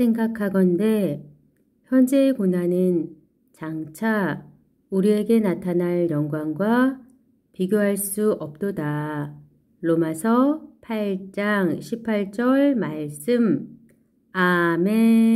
생각하건대 현재의 고난은 장차 우리에게 나타날 영광과 비교할 수 없도다. 로마서 8장 18절 말씀. 아멘.